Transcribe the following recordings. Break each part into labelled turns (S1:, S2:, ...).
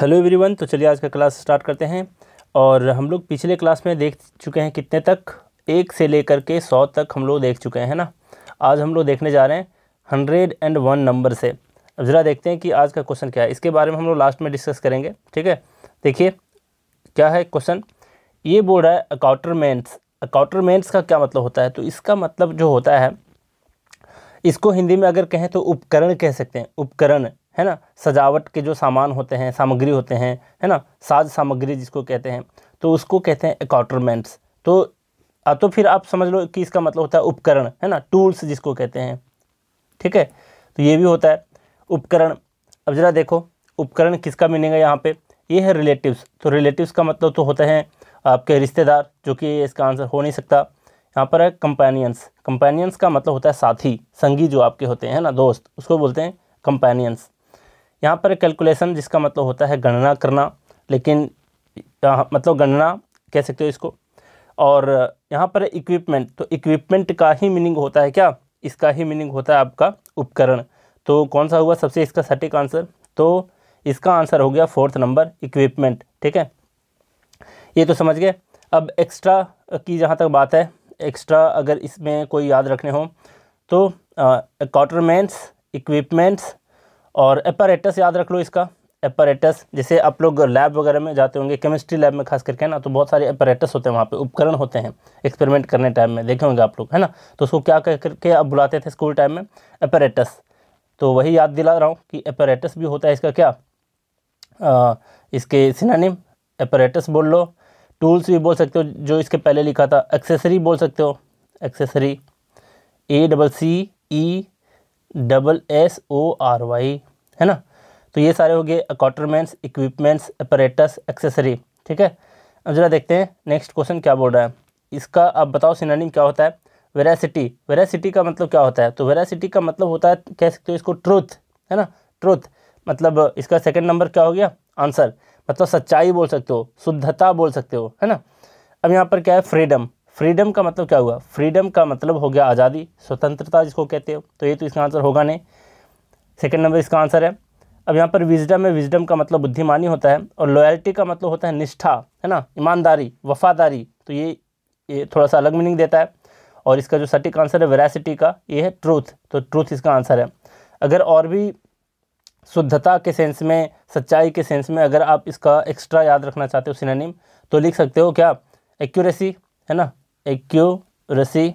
S1: hello everyone तो चलिए आज का क्लास स्टार्ट करते हैं और हम लोग पिछले क्लास में देख चुके हैं कितने तक एक से लेकर के सौ तक हम लोग देख चुके हैं ना आज हम लोग देखने जा रहे हैं हंड्रेड एंड वन नंबर से अब ज़रा देखते हैं कि आज का क्वेश्चन क्या है इसके बारे में हम लोग लास्ट में डिस्कस करेंगे ठीक है देखिए क्या है क्वेश्चन ये बोल रहा है अकाउटरमेंट्स अकाउटरमेंट्स का क्या मतलब होता है तो इसका मतलब जो होता है इसको हिंदी में अगर कहें तो उपकरण कह सकते हैं उपकरण है ना सजावट के जो सामान होते हैं सामग्री होते हैं है ना साज सामग्री जिसको कहते हैं तो उसको कहते हैं एकॉटरमेंट्स तो तो फिर आप समझ लो कि इसका मतलब होता है उपकरण है ना टूल्स जिसको कहते हैं ठीक है तो ये भी होता है उपकरण अब ज़रा देखो उपकरण किसका है यहाँ पे ये है रिलेटिव्स तो रिलेटिव्स का मतलब तो होते हैं आपके रिश्तेदार जो कि इसका आंसर हो नहीं सकता यहाँ पर है कंपेनियंस कंपेनियंस का मतलब होता है साथी संगी जो आपके होते हैं ना दोस्त उसको बोलते हैं कंपेनियंस यहाँ पर कैलकुलेशन जिसका मतलब होता है गणना करना लेकिन मतलब गणना कह सकते हो इसको और यहाँ पर इक्विपमेंट तो इक्विपमेंट का ही मीनिंग होता है क्या इसका ही मीनिंग होता है आपका उपकरण तो कौन सा हुआ सबसे इसका सटीक आंसर तो इसका आंसर हो गया फोर्थ नंबर इक्विपमेंट ठीक है ये तो समझ गए अब एक्स्ट्रा की जहाँ तक बात है एक्स्ट्रा अगर इसमें कोई याद रखने हो तो कॉटरमेंट्स इक्विपमेंट्स और एपरेटस याद रख लो इसका एपरेटस जैसे आप लोग लैब वगैरह में जाते होंगे केमिस्ट्री लैब में खास करके ना तो बहुत सारे एपरेटस होते हैं वहाँ पे उपकरण होते हैं एक्सपेरिमेंट करने टाइम में देखे होंगे आप लोग है ना तो उसको क्या कर करके आप बुलाते थे स्कूल टाइम में एपरेटस तो वही याद दिला रहा हूँ कि एपरेटस भी होता है इसका क्या आ, इसके सिनानिम एपरेटस बोल लो टूल्स भी बोल सकते हो जो इसके पहले लिखा था एक्सेसरी बोल सकते हो accessory A double C E double S O R Y है ना तो ये सारे हो गए अकॉटरमेंट्स इक्विपमेंट्स अपरेटस एक्सेसरी ठीक है अब ज़रा देखते हैं नेक्स्ट क्वेश्चन क्या बोल रहा है इसका आप बताओ सिनानिम क्या होता है वेरासिटी वेरासिटी का मतलब क्या होता है तो वेरासिटी का मतलब होता है कह सकते हो इसको ट्रूथ है ना ट्रूथ मतलब इसका सेकंड नंबर क्या हो गया आंसर मतलब सच्चाई बोल सकते हो शुद्धता बोल सकते हो है ना अब यहाँ पर क्या है फ्रीडम फ्रीडम का मतलब क्या हुआ फ्रीडम का मतलब हो गया आज़ादी स्वतंत्रता जिसको कहते हो तो ये तो इसका आंसर होगा नहीं सेकेंड नंबर इसका आंसर है अब यहाँ पर विजडम है विजडम का मतलब बुद्धिमानी होता है और लॉयल्टी का मतलब होता है निष्ठा है ना ईमानदारी वफादारी तो ये ये थोड़ा सा अलग मीनिंग देता है और इसका जो सटीक आंसर है वेरासिटी का ये है ट्रूथ तो ट्रूथ इसका आंसर है अगर और भी शुद्धता के सेंस में सच्चाई के सेंस में अगर आप इसका एक्स्ट्रा याद रखना चाहते हो सिनानिम तो लिख सकते हो क्या एक्यूरेसी है ना एक्यूरेसी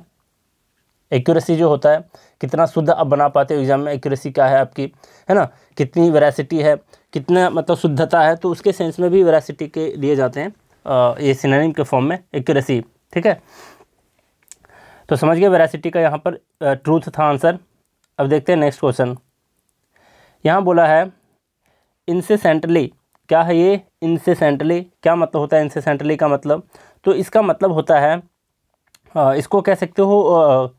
S1: एक्यूरेसी जो होता है कितना शुद्ध आप बना पाते हो एग्ज़ाम में एक्यूरेसी क्या है आपकी है ना कितनी वेरासिटी है कितना मतलब शुद्धता है तो उसके सेंस में भी वेरासिटी के लिए जाते हैं ये सिनेम के फॉर्म में एक्यूरेसी ठीक है तो समझ गए वेरासिटी का यहाँ पर ट्रूथ था आंसर अब देखते हैं नेक्स्ट क्वेश्चन यहाँ बोला है इनसे सेंटली क्या है ये इनसे सेंटली क्या मतलब होता है इनसे सेंटली का मतलब तो इसका मतलब होता है इसको कह सकते हो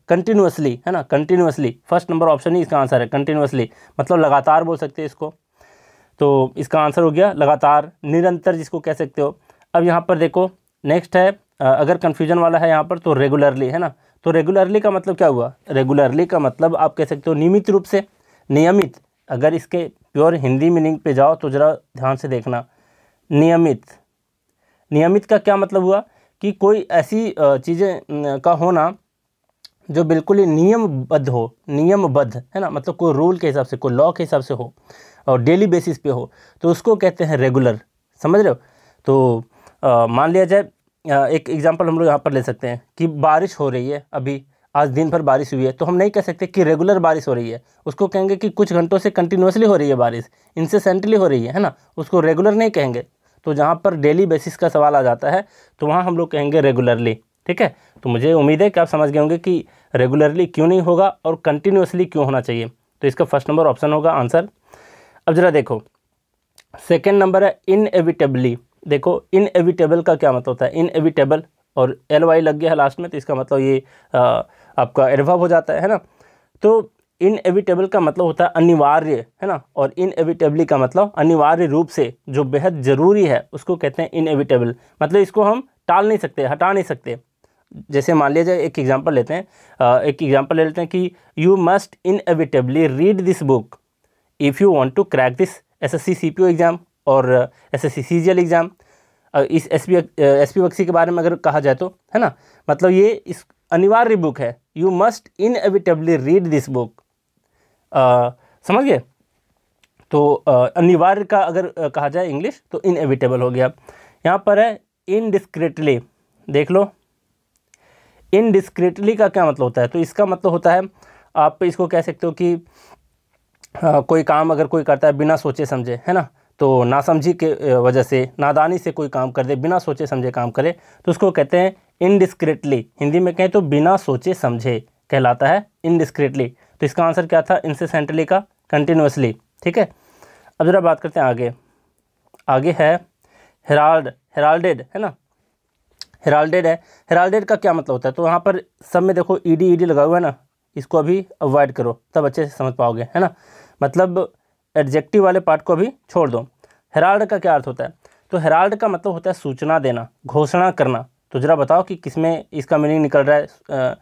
S1: कंटिन्यूसली है ना कंटिन्यूसली फर्स्ट नंबर ऑप्शन ही इसका आंसर है कंटिन्यूसली मतलब लगातार बोल सकते हैं इसको तो इसका आंसर हो गया लगातार निरंतर जिसको कह सकते हो अब यहाँ पर देखो नेक्स्ट है अगर कन्फ्यूजन वाला है यहाँ पर तो रेगुलरली है ना तो रेगुलरली का मतलब क्या हुआ रेगुलरली का मतलब आप कह सकते हो नियमित रूप से नियमित अगर इसके प्योर हिंदी मीनिंग पे जाओ तो ज़रा ध्यान से देखना नियमित नियमित का क्या मतलब हुआ कि कोई ऐसी चीज़ें का होना जो बिल्कुल ही नियमबद्ध हो नियमबद्ध है ना मतलब कोई रूल के हिसाब से कोई लॉ के हिसाब से हो और डेली बेसिस पे हो तो उसको कहते हैं रेगुलर समझ रहे हो तो मान लिया जाए एक एग्जांपल हम लोग यहाँ पर ले सकते हैं कि बारिश हो रही है अभी आज दिन भर बारिश हुई है तो हम नहीं कह सकते कि रेगुलर बारिश हो रही है उसको कहेंगे कि कुछ घंटों से कंटिन्यूसली हो रही है बारिश इंसेसेंटली हो रही है है ना उसको रेगुलर नहीं कहेंगे तो जहाँ पर डेली बेसिस का सवाल आ जाता है तो वहाँ हम लोग कहेंगे रेगुलरली ठीक है तो मुझे उम्मीद है कि आप समझ गए होंगे कि रेगुलरली क्यों नहीं होगा और कंटिन्यूसली क्यों होना चाहिए तो इसका फर्स्ट नंबर ऑप्शन होगा आंसर अब ज़रा देखो सेकेंड नंबर है इनएविटेबली देखो इनएविटेबल का क्या मतलब होता है इनएविटेबल और एल वाई लग गया है लास्ट में तो इसका मतलब ये आ, आपका एडवर्ब हो जाता है ना तो इनएविटेबल का मतलब होता है अनिवार्य है ना और इनएविटेबली का मतलब अनिवार्य रूप से जो बेहद ज़रूरी है उसको कहते हैं इनएविटेबल मतलब इसको हम टाल नहीं सकते हटा नहीं सकते जैसे मान लिया जाए एक एग्जांपल लेते हैं एक एग्जांपल ले लेते हैं कि you must inevitably read this book if you want to crack this SSC CPO exam और एसएससी सीजीएल एग्ज़ाम इस S P S P Bakshi के बारे में अगर कहा जाए तो है ना मतलब ये इस अनिवार्य बुक है you must inevitably read this book समझ गए तो अनिवार्य का अगर कहा जाए इंग्लिश तो इनएविटेबल हो गया यहाँ पर है इनडिस्क्रिटली देख लो इनडिस्क्रिटली का क्या मतलब होता है तो इसका मतलब होता है आप इसको कह सकते हो कि आ, कोई काम अगर कोई करता है बिना सोचे समझे है ना तो नासमझी के वजह से नादानी से कोई काम कर दे बिना सोचे समझे काम करे तो उसको कहते हैं इनडिस्क्रेटली हिंदी में कहें तो बिना सोचे समझे कहलाता है इनडिस्क्रिटली तो इसका आंसर क्या था इंसेसेंटली का कंटिन्यूसली ठीक है अब ज़रा बात करते हैं आगे आगे है हेराल्ड हेराल्डेड है ना हेराल्डेड है हेराल्डेड का क्या मतलब होता है तो यहाँ पर सब में देखो ई डी ई डी लगा हुआ है ना इसको अभी अवॉइड करो तब अच्छे से समझ पाओगे है ना मतलब एडजेक्टिव वाले पार्ट को अभी छोड़ दो हेराल्ड का क्या अर्थ होता है तो हेराल्ड का मतलब होता है सूचना देना घोषणा करना तो ज़रा बताओ कि किस में इसका मीनिंग निकल रहा है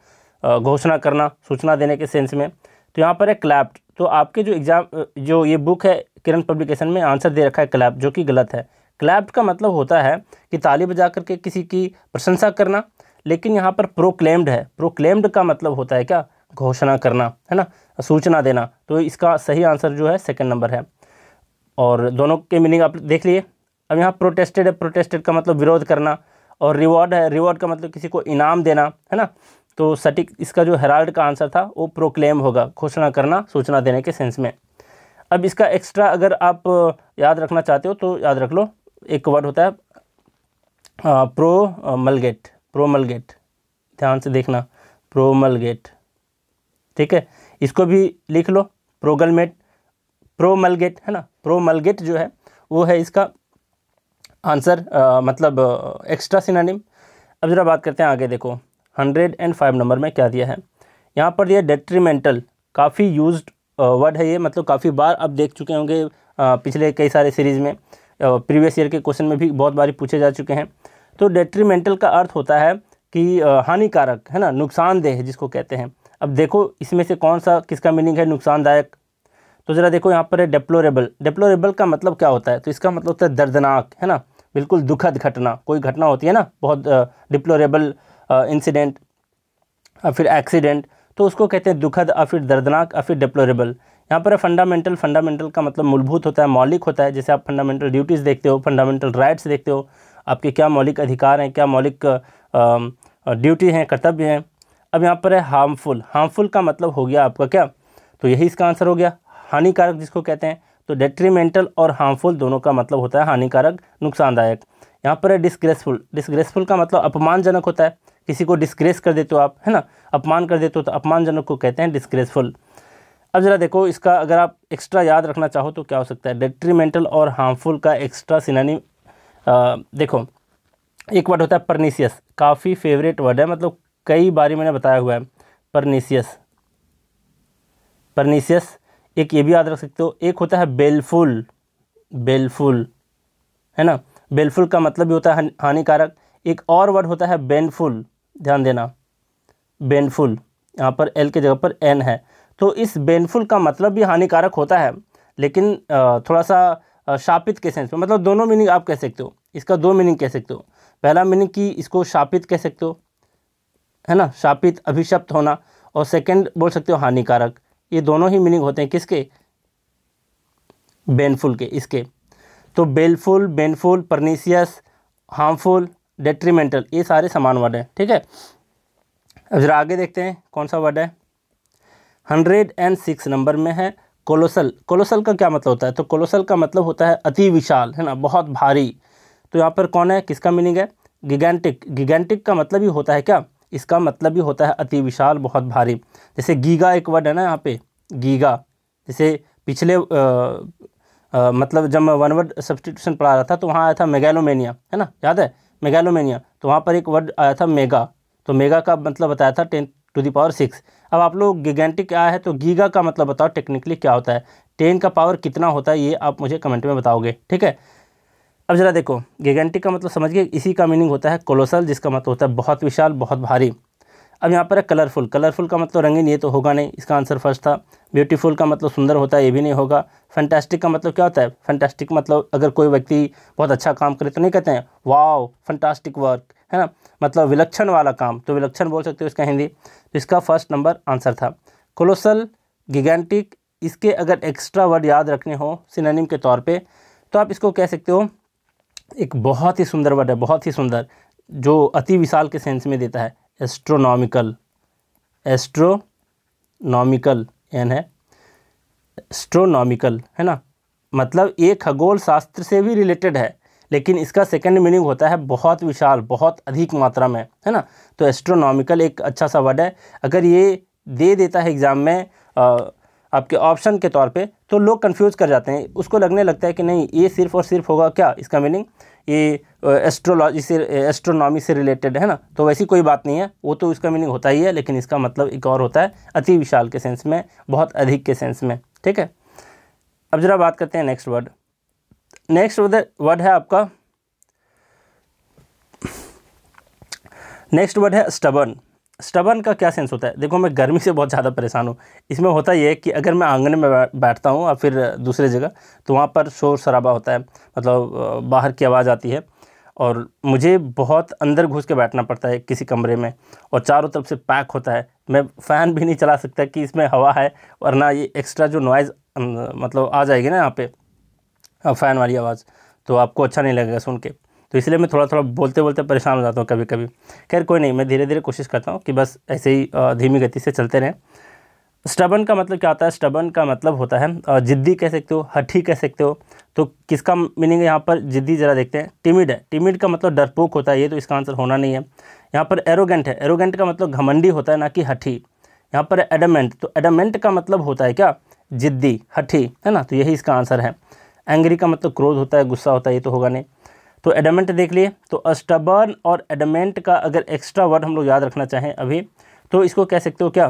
S1: घोषणा करना सूचना देने के सेंस में तो यहाँ पर है क्लैप्ड तो आपके जो एग्ज़ाम जो ये बुक है किरण पब्लिकेशन में आंसर दे रखा है क्लैप जो कि गलत है क्लैप्ड का मतलब होता है कि ताली बजा करके किसी की प्रशंसा करना लेकिन यहाँ पर प्रोक्लेम्ड है प्रोक्लेम्ड का मतलब होता है क्या घोषणा करना है ना सूचना देना तो इसका सही आंसर जो है सेकंड नंबर है और दोनों के मीनिंग आप देख लिए अब यहाँ प्रोटेस्टेड है प्रोटेस्टेड का मतलब विरोध करना और रिवॉर्ड है रिवॉर्ड का मतलब किसी को इनाम देना है ना तो सटीक इसका जो हेराल्ड का आंसर था वो प्रोक्लेम होगा घोषणा करना सूचना देने के सेंस में अब इसका एक्स्ट्रा अगर आप याद रखना चाहते हो तो याद रख लो एक वर्ड होता है प्रो मलगेट प्रो मलगेट ध्यान से देखना प्रो मलगेट ठीक है इसको भी लिख लो प्रोगलमेट प्रो मलगेट है ना प्रो मलगेट जो है वो है इसका आंसर आ, मतलब एक्स्ट्रा सिनानिम अब ज़रा बात करते हैं आगे देखो हंड्रेड एंड फाइव नंबर में क्या दिया है यहाँ पर दिया डेट्रीमेंटल काफ़ी यूज वर्ड है ये मतलब काफ़ी बार आप देख चुके होंगे पिछले कई सारे सीरीज़ में प्रीवियस ईयर के क्वेश्चन में भी बहुत बार पूछे जा चुके हैं तो डेट्रीमेंटल का अर्थ होता है कि हानिकारक है ना नुकसानदेह जिसको कहते हैं अब देखो इसमें से कौन सा किसका मीनिंग है नुकसानदायक तो ज़रा देखो यहाँ पर है डेप्लोरेबल डेप्लोरेबल का मतलब क्या होता है तो इसका मतलब होता है दर्दनाक है ना बिल्कुल दुखद घटना कोई घटना होती है ना बहुत डिप्लोरेबल uh, इंसिडेंट या फिर एक्सीडेंट तो उसको कहते हैं दुखद या फिर दर्दनाक या फिर डिप्लोरेबल यहाँ पर फंडामेंटल फंडामेंटल का मतलब मूलभूत होता है मौलिक होता है जैसे आप फंडामेंटल ड्यूटीज़ देखते हो फंडामेंटल राइट्स देखते हो आपके क्या मौलिक अधिकार हैं क्या मौलिक ड्यूटी हैं कर्तव्य हैं अब यहाँ पर है हार्मफुल हार्मफुल का मतलब हो गया आपका क्या तो यही इसका आंसर हो गया हानिकारक जिसको कहते हैं तो डेट्रीमेंटल और हार्मफुल दोनों का मतलब होता है हानिकारक नुकसानदायक यहाँ पर है डिसग्रेसफुल डिसग्रेसफुल का मतलब अपमानजनक होता है किसी को डिसग्रेस कर देते हो आप है ना अपमान कर देते हो तो अपमानजनक को कहते हैं डिसग्रेसफुल अब ज़रा देखो इसका अगर आप एक्स्ट्रा याद रखना चाहो तो क्या हो सकता है डेट्रीमेंटल और हार्मफुल का एक्स्ट्रा सिनानी देखो एक वर्ड होता है परनीसियस काफ़ी फेवरेट वर्ड है मतलब कई बारी मैंने बताया हुआ है परनीसियस परनीसियस एक ये भी याद रख सकते हो एक होता है बेलफुल बेलफुल है ना बेलफुल का मतलब भी होता है हानिकारक एक और वर्ड होता है बेनफुल ध्यान देना बेनफुल यहाँ पर एल के जगह पर एन है तो इस बेनफुल का मतलब भी हानिकारक होता है लेकिन थोड़ा सा शापित के सेंस में मतलब दोनों मीनिंग आप कह सकते हो इसका दो मीनिंग कह सकते हो पहला मीनिंग कि इसको शापित कह सकते हो है ना शापित अभिशप्त होना और सेकंड बोल सकते हो हानिकारक ये दोनों ही मीनिंग होते हैं किसके बेनफुल के इसके तो baleful baneful pernicious harmful detrimental ये सारे समान वर्ड हैं ठीक है अब ज़रा आगे देखते हैं कौन सा वर्ड है हंड्रेड एंड सिक्स नंबर में है कोलोसल कोलोसल का क्या मतलब होता है तो कोलोसल का मतलब होता है अति विशाल है ना बहुत भारी तो यहाँ पर कौन है किसका मीनिंग है गिगेंटिक गिगेंटिक का मतलब ही होता है क्या इसका मतलब भी होता है अति विशाल बहुत भारी जैसे गीगा एक वर्ड है ना यहाँ पे गीगा जैसे पिछले आ, मतलब जब मैं वन वर्ड सब्सटीट्यूशन पढ़ा रहा था तो वहाँ आया था मेगालोमेनिया है ना याद है मेगालोमेनिया तो वहाँ पर एक वर्ड आया था मेगा तो मेगा का मतलब बताया था ten to the power six अब आप लोग गिगेंटिक आया है तो गीगा का मतलब बताओ टेक्निकली क्या होता है टेन का पावर कितना होता है ये आप मुझे कमेंट में बताओगे ठीक है अब जरा देखो गिगेंटिक का मतलब समझिए इसी का मीनिंग होता है कोलोसल जिसका मतलब होता है बहुत विशाल बहुत भारी अब यहाँ पर है कलरफुल कलरफुल का मतलब रंगीन ये तो होगा नहीं इसका आंसर फर्स्ट था ब्यूटीफुल का मतलब सुंदर होता है ये भी नहीं होगा फैंटास्टिक का मतलब क्या होता है फैंटास्टिक मतलब अगर कोई व्यक्ति बहुत अच्छा काम करे तो नहीं कहते हैं वाव फैंटास्टिक वर्क है ना मतलब विलक्षण वाला काम तो विलक्षण बोल सकते हो इसका हिंदी तो इसका फर्स्ट नंबर आंसर था कोलोसल गिगेंटिक इसके अगर एक्स्ट्रा वर्ड याद रखने हो सिनेनिम के तौर पर तो आप इसको कह सकते हो एक बहुत ही सुंदर वर्ड है बहुत ही सुंदर जो अति विशाल के सेंस में देता है एस्ट्रोनॉमिकल एस्ट्रोनॉमिकल एन है एस्ट्रोनॉमिकल है ना मतलब ये खगोल शास्त्र से भी रिलेटेड है लेकिन इसका सेकंड मीनिंग होता है बहुत विशाल बहुत अधिक मात्रा में है ना तो एस्ट्रोनॉमिकल एक अच्छा सा वर्ड है अगर ये दे देता है एग्ज़ाम में आ, आपके ऑप्शन के तौर पे तो लोग कंफ्यूज कर जाते हैं उसको लगने लगता है कि नहीं ये सिर्फ और सिर्फ होगा क्या इसका मीनिंग ये एस्ट्रोलॉजी से एस्ट्रोनॉमी से रिलेटेड है ना तो वैसी कोई बात नहीं है वो तो इसका मीनिंग होता ही है लेकिन इसका मतलब एक और होता है अति विशाल के सेंस में बहुत अधिक के सेंस में ठीक है अब जरा बात करते हैं नेक्स्ट वर्ड नेक्स्ट वर्ड है आपका नेक्स्ट वर्ड है स्टबर्न स्टबन का क्या सेंस होता है देखो मैं गर्मी से बहुत ज़्यादा परेशान हूँ इसमें होता ये है कि अगर मैं आंगन में बैठता हूँ या फिर दूसरे जगह तो वहाँ पर शोर शराबा होता है मतलब बाहर की आवाज़ आती है और मुझे बहुत अंदर घुस के बैठना पड़ता है किसी कमरे में और चारों तरफ से पैक होता है मैं फ़ैन भी नहीं चला सकता कि इसमें हवा है वरना ये एक्स्ट्रा जो नॉइज़ मतलब आ जाएगी ना यहाँ पे फ़ैन वाली आवाज़ तो आपको अच्छा नहीं लगेगा सुन के तो इसलिए मैं थोड़ा थोड़ा बोलते बोलते परेशान हो जाता हूँ कभी कभी खैर कोई नहीं मैं धीरे धीरे कोशिश करता हूँ कि बस ऐसे ही धीमी गति से चलते रहें स्टबन का मतलब क्या होता है स्टबन का मतलब होता है जिद्दी कह सकते हो हठी कह सकते हो तो किसका मीनिंग है यहाँ पर जिद्दी ज़रा देखते हैं टिमिड है टिमिड का मतलब डरपोक होता है ये तो इसका आंसर होना नहीं है यहाँ पर एरोगेंट है एरोगेंट का मतलब घमंडी होता है ना कि हठी यहाँ पर एडमेंट तो एडमेंट का मतलब होता है क्या जिद्दी हठी है ना तो यही इसका आंसर है एंग्री का मतलब क्रोध होता है गुस्सा होता है ये तो होगा नहीं तो एडमेंट देख लिए तो अस्टबर्न और एडमेंट का अगर एक्स्ट्रा वर्ड हम लोग याद रखना चाहें अभी तो इसको कह सकते हो क्या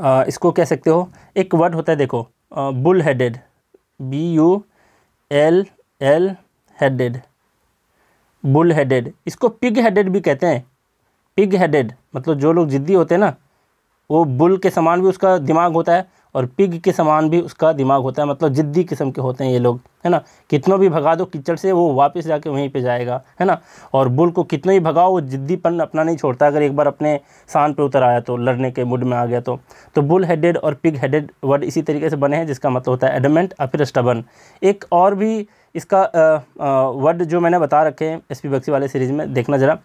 S1: आ, इसको कह सकते हो एक वर्ड होता है देखो bull headed B U L L headed bull headed इसको पिग हेडेड भी कहते हैं पिग हेडेड मतलब जो लोग ज़िद्दी होते हैं ना वो बुल के समान भी उसका दिमाग होता है और पिग के समान भी उसका दिमाग होता है मतलब ज़िद्दी किस्म के होते हैं ये लोग है ना कितनों भी भगा दो कीचड़ से वो वापस जाके वहीं पे जाएगा है ना और बुल को कितना ही भगाओ वो ज़िद्दीपन अपना नहीं छोड़ता अगर एक बार अपने शान पे उतर आया तो लड़ने के मूड में आ गया तो तो बुल हेडेड और पिग हेडेड वर्ड इसी तरीके से बने हैं जिसका मतलब होता है एडमेंट और फिर स्टबन एक और भी इसका वर्ड जो मैंने बता रखे हैं एस पी बक्सी वाले सीरीज़ में देखना ज़रा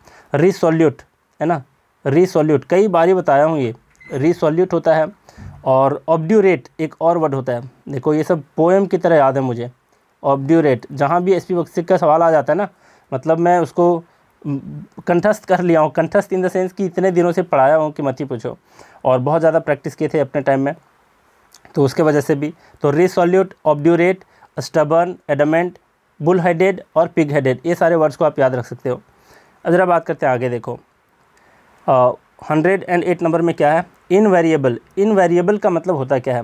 S1: रिसोल्यूट है ना रिसोल्यूट कई बार ही बताया हूँ ये रिसोल्यूट होता है और ऑब्ड्यूरेट एक और वर्ड होता है देखो ये सब पोएम की तरह याद है मुझे ऑब्ड्यूरेट जहाँ भी एस पी का सवाल आ जाता है ना मतलब मैं उसको कंठस्थ कर लिया हूँ कंठस्थ इन द सेंस कि इतने दिनों से पढ़ाया हूँ कि मत ही पूछो और बहुत ज़्यादा प्रैक्टिस किए थे अपने टाइम में तो उसके वजह से भी तो resolute obdurate stubborn adamant bull headed और पिग हेडेड ये सारे वर्ड्स को आप याद रख सकते हो अब ज़रा बात करते हैं आगे देखो हंड्रेड एंड एट नंबर में क्या है इन वेरिएबल इन वेरिएबल का मतलब होता क्या है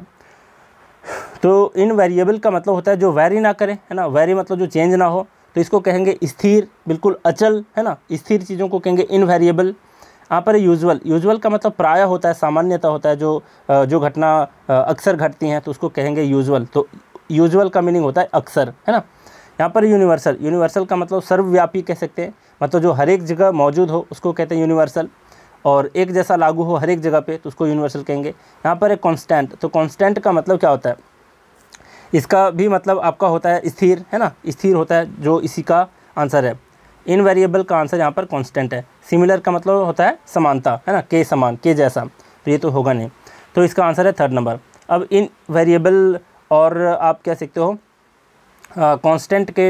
S1: तो इन वेरिएबल का मतलब होता है जो वैरी ना करें है ना वेरी मतलब जो चेंज ना हो तो इसको कहेंगे स्थिर बिल्कुल अचल है ना स्थिर चीज़ों को कहेंगे इन वेरिएबल यहाँ पर यूजुअल यूजुअल का मतलब प्राय होता है सामान्यता होता है जो जो घटना अक्सर घटती हैं तो उसको कहेंगे यूजुअल तो यूजुअल का मीनिंग होता है अक्सर है ना यहाँ पर यूनिवर्सल यूनिवर्सल का मतलब सर्वव्यापी कह सकते हैं मतलब जो हर एक जगह मौजूद हो उसको कहते हैं यूनिवर्सल और एक जैसा लागू हो हर एक जगह पे तो उसको यूनिवर्सल कहेंगे यहाँ पर एक कांस्टेंट तो कांस्टेंट का मतलब क्या होता है इसका भी मतलब आपका होता है स्थिर है ना स्थिर होता है जो इसी का आंसर है इन वेरिएबल का आंसर यहाँ पर कांस्टेंट है सिमिलर का मतलब होता है समानता है ना के समान के जैसा तो ये तो होगा नहीं तो इसका आंसर है थर्ड नंबर अब इन वेरिएबल और आप कह सकते हो कॉन्स्टेंट के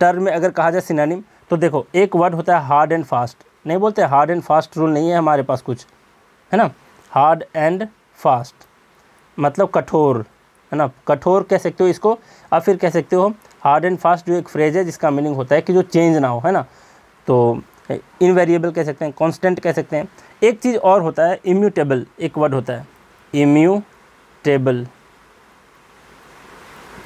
S1: टर्म में अगर कहा जाए सिनानिम तो देखो एक वर्ड होता है हार्ड एंड फास्ट नहीं बोलते हार्ड एंड फास्ट रूल नहीं है हमारे पास कुछ है ना हार्ड एंड फास्ट मतलब कठोर है ना कठोर कह सकते हो इसको अब फिर कह सकते हो हार्ड एंड फास्ट जो एक फ्रेज है जिसका मीनिंग होता है कि जो चेंज ना हो है ना तो इनवेरिएबल कह सकते हैं कॉन्स्टेंट कह सकते हैं एक चीज़ और होता है इम्यूटेबल एक वर्ड होता है इम्यूटेबल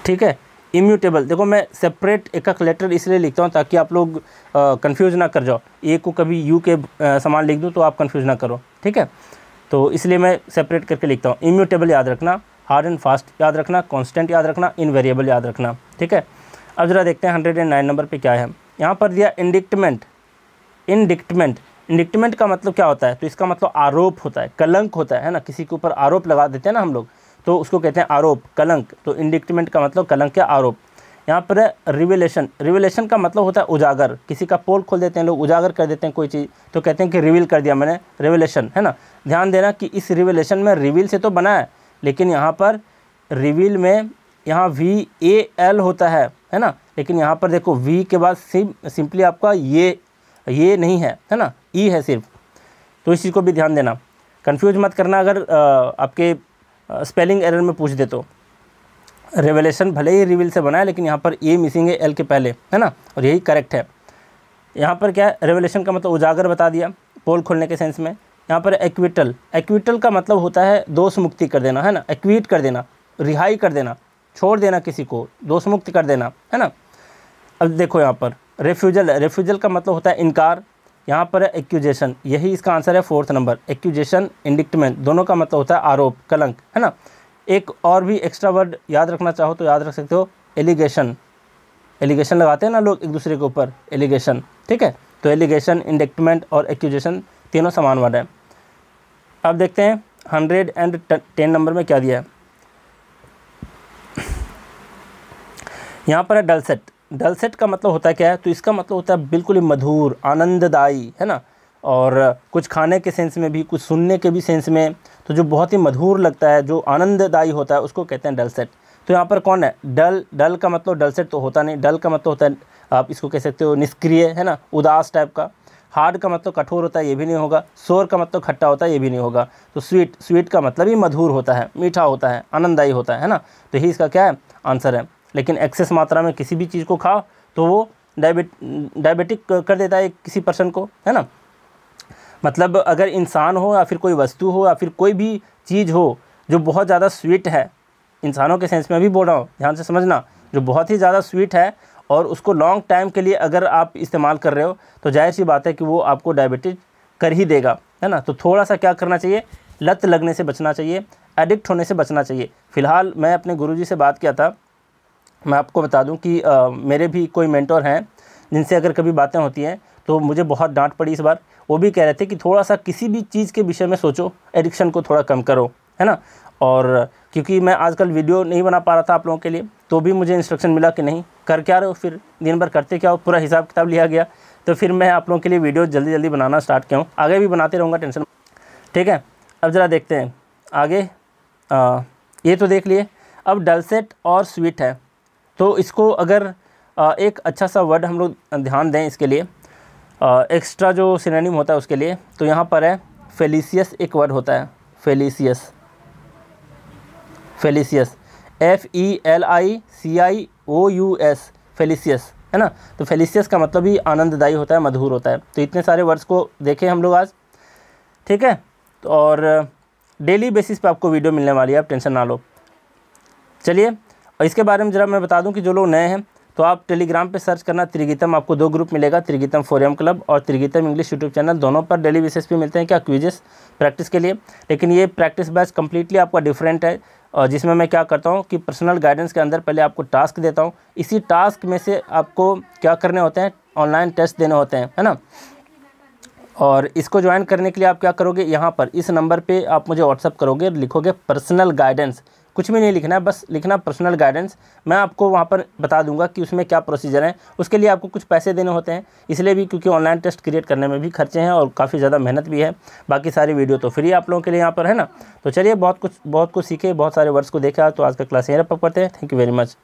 S1: ठीक है इम्यूटेबल देखो मैं सेपरेट एक एक लेटर इसलिए लिखता हूँ ताकि आप लोग कंफ्यूज ना कर जाओ ए को कभी यू के समान लिख दूँ तो आप कंफ्यूज ना करो ठीक है तो इसलिए मैं सेपरेट करके लिखता हूँ इम्यूटेबल याद रखना हार्ड एंड फास्ट याद रखना कॉन्स्टेंट याद रखना वेरिएबल याद रखना ठीक है अब ज़रा देखते हैं हंड्रेड एंड नाइन नंबर पर क्या है यहाँ पर दिया इंडिक्टमेंट इंडिक्टमेंट इंडिक्टमेंट का मतलब क्या होता है तो इसका मतलब आरोप होता है कलंक होता है ना किसी के ऊपर आरोप लगा देते हैं ना हम लोग तो उसको कहते हैं आरोप कलंक तो इंडिक्टमेंट का मतलब कलंक या आरोप यहाँ पर रिविलेशन रिविलेशन का मतलब होता है उजागर किसी का पोल खोल देते हैं लोग उजागर कर देते हैं कोई चीज़ तो कहते हैं कि रिवील कर दिया मैंने रिविलेशन है ना ध्यान देना कि इस रिविलेशन में रिवील से तो बना है लेकिन यहाँ पर रिवील में यहाँ वी ए एल होता है है ना लेकिन यहाँ पर देखो वी के बाद सिम सिंपली आपका ये ये नहीं है है ना ई e है सिर्फ तो इस चीज़ को भी ध्यान देना कन्फ्यूज मत करना अगर आपके स्पेलिंग एरर में पूछ दे तो रेवलेशन भले ही रिविल से बना है लेकिन यहाँ पर ए मिसिंग है एल के पहले है ना और यही करेक्ट है यहाँ पर क्या है रेवलेशन का मतलब उजागर बता दिया पोल खोलने के सेंस में यहाँ पर एक्विटल एक्विटल का मतलब होता है दोष मुक्ति कर देना है ना एक्विट कर देना रिहाई कर देना छोड़ देना किसी को दोष मुक्त कर देना है ना अब देखो यहाँ पर रेफ्यूजल रेफ्यूजल का मतलब होता है इनकार यहाँ पर है एक्यूजेशन यही इसका आंसर है फोर्थ नंबर एक्यूजेशन इंडिक्टमेंट दोनों का मतलब होता है आरोप कलंक है ना एक और भी एक्स्ट्रा वर्ड याद रखना चाहो तो याद रख सकते हो एलिगेशन एलिगेशन लगाते हैं ना लोग एक दूसरे के ऊपर एलिगेशन ठीक है तो एलिगेशन इंडिक्टमेंट और एक्यूजेशन तीनों समान वर्ड है अब देखते हैं हंड्रेड एंड टेन नंबर में क्या दिया है यहाँ पर है डलसेट डलसेट का मतलब होता है क्या है तो इसका मतलब होता है बिल्कुल ही मधुर आनंददायी है ना और कुछ खाने के सेंस में भी कुछ सुनने के भी सेंस में तो जो बहुत ही मधुर लगता है जो आनंददायी होता है उसको कहते हैं डलसेट तो यहाँ पर कौन है डल डल का मतलब डलसेट तो होता नहीं डल का मतलब होता है आप इसको कह सकते हो निष्क्रिय है ना उदास टाइप का हार्ड का मतलब कठोर होता है ये भी नहीं होगा शोर का मतलब खट्टा होता है ये भी नहीं होगा तो स्वीट स्वीट का मतलब ही मधुर होता है मीठा होता है आनंददायी होता है है ना तो यही इसका क्या है आंसर है लेकिन एक्सेस मात्रा में किसी भी चीज़ को खाओ तो वो डायबिट डायबिटिक कर देता है किसी पर्सन को है ना मतलब अगर इंसान हो या फिर कोई वस्तु हो या फिर कोई भी चीज़ हो जो बहुत ज़्यादा स्वीट है इंसानों के सेंस में भी बोल रहा हूँ ध्यान से समझना जो बहुत ही ज़्यादा स्वीट है और उसको लॉन्ग टाइम के लिए अगर आप इस्तेमाल कर रहे हो तो जाहिर सी बात है कि वो आपको डायबिटीज कर ही देगा है ना तो थोड़ा सा क्या करना चाहिए लत लगने से बचना चाहिए एडिक्ट होने से बचना चाहिए फ़िलहाल मैं अपने गुरुजी से बात किया था मैं आपको बता दूं कि आ, मेरे भी कोई मेंटर हैं जिनसे अगर कभी बातें होती हैं तो मुझे बहुत डांट पड़ी इस बार वो भी कह रहे थे कि थोड़ा सा किसी भी चीज़ के विषय में सोचो एडिक्शन को थोड़ा कम करो है ना और क्योंकि मैं आजकल वीडियो नहीं बना पा रहा था आप लोगों के लिए तो भी मुझे इंस्ट्रक्शन मिला कि नहीं कर क्या रहे हो फिर दिन भर करते क्या हो पूरा हिसाब किताब लिया गया तो फिर मैं आप लोगों के लिए वीडियो जल्दी जल्दी बनाना स्टार्ट किया हूँ आगे भी बनाते रहूँगा टेंशन ठीक है अब ज़रा देखते हैं आगे आ, ये तो देख लिए अब डलसेट और स्वीट है तो इसको अगर एक अच्छा सा वर्ड हम लोग ध्यान दें इसके लिए एक्स्ट्रा जो सिनेनिम होता है उसके लिए तो यहाँ पर है फेलिसियस एक वर्ड होता है felicious felicious F E L I C I O U S felicious है ना तो फेलिसियस का मतलब ही आनंददायी होता है मधुर होता है तो इतने सारे वर्ड्स को देखें हम लोग आज ठीक है तो और डेली बेसिस पे आपको वीडियो मिलने वाली है आप टेंशन ना लो चलिए और इसके बारे में ज़रा मैं बता दूं कि जो लोग नए हैं तो आप टेलीग्राम पे सर्च करना त्रिगीतम आपको दो ग्रुप मिलेगा त्रिगीतम फोरियम क्लब और त्रिगीतम इंग्लिश यूट्यूब चैनल दोनों पर डेली बेसिस पे मिलते हैं क्या क्विजेस प्रैक्टिस के लिए लेकिन ये प्रैक्टिस बैच कम्प्लीटली आपका डिफरेंट है और जिसमें मैं क्या करता हूँ कि पर्सनल गाइडेंस के अंदर पहले आपको टास्क देता हूँ इसी टास्क में से आपको क्या करने होते हैं ऑनलाइन टेस्ट देने होते हैं है ना और इसको ज्वाइन करने के लिए आप क्या करोगे यहाँ पर इस नंबर पे आप मुझे व्हाट्सअप करोगे लिखोगे पर्सनल गाइडेंस कुछ भी नहीं लिखना है बस लिखना पर्सनल गाइडेंस मैं आपको वहाँ पर बता दूंगा कि उसमें क्या प्रोसीजर है उसके लिए आपको कुछ पैसे देने होते हैं इसलिए भी क्योंकि ऑनलाइन टेस्ट क्रिएट करने में भी खर्चे हैं और काफ़ी ज़्यादा मेहनत भी है बाकी सारी वीडियो तो फ्री आप लोगों के लिए यहाँ पर है ना तो चलिए बहुत कुछ बहुत कुछ सीखे बहुत सारे वर्ड्स को देखा तो आज का क्लास यहाँ पर करते हैं थैंक यू वेरी मच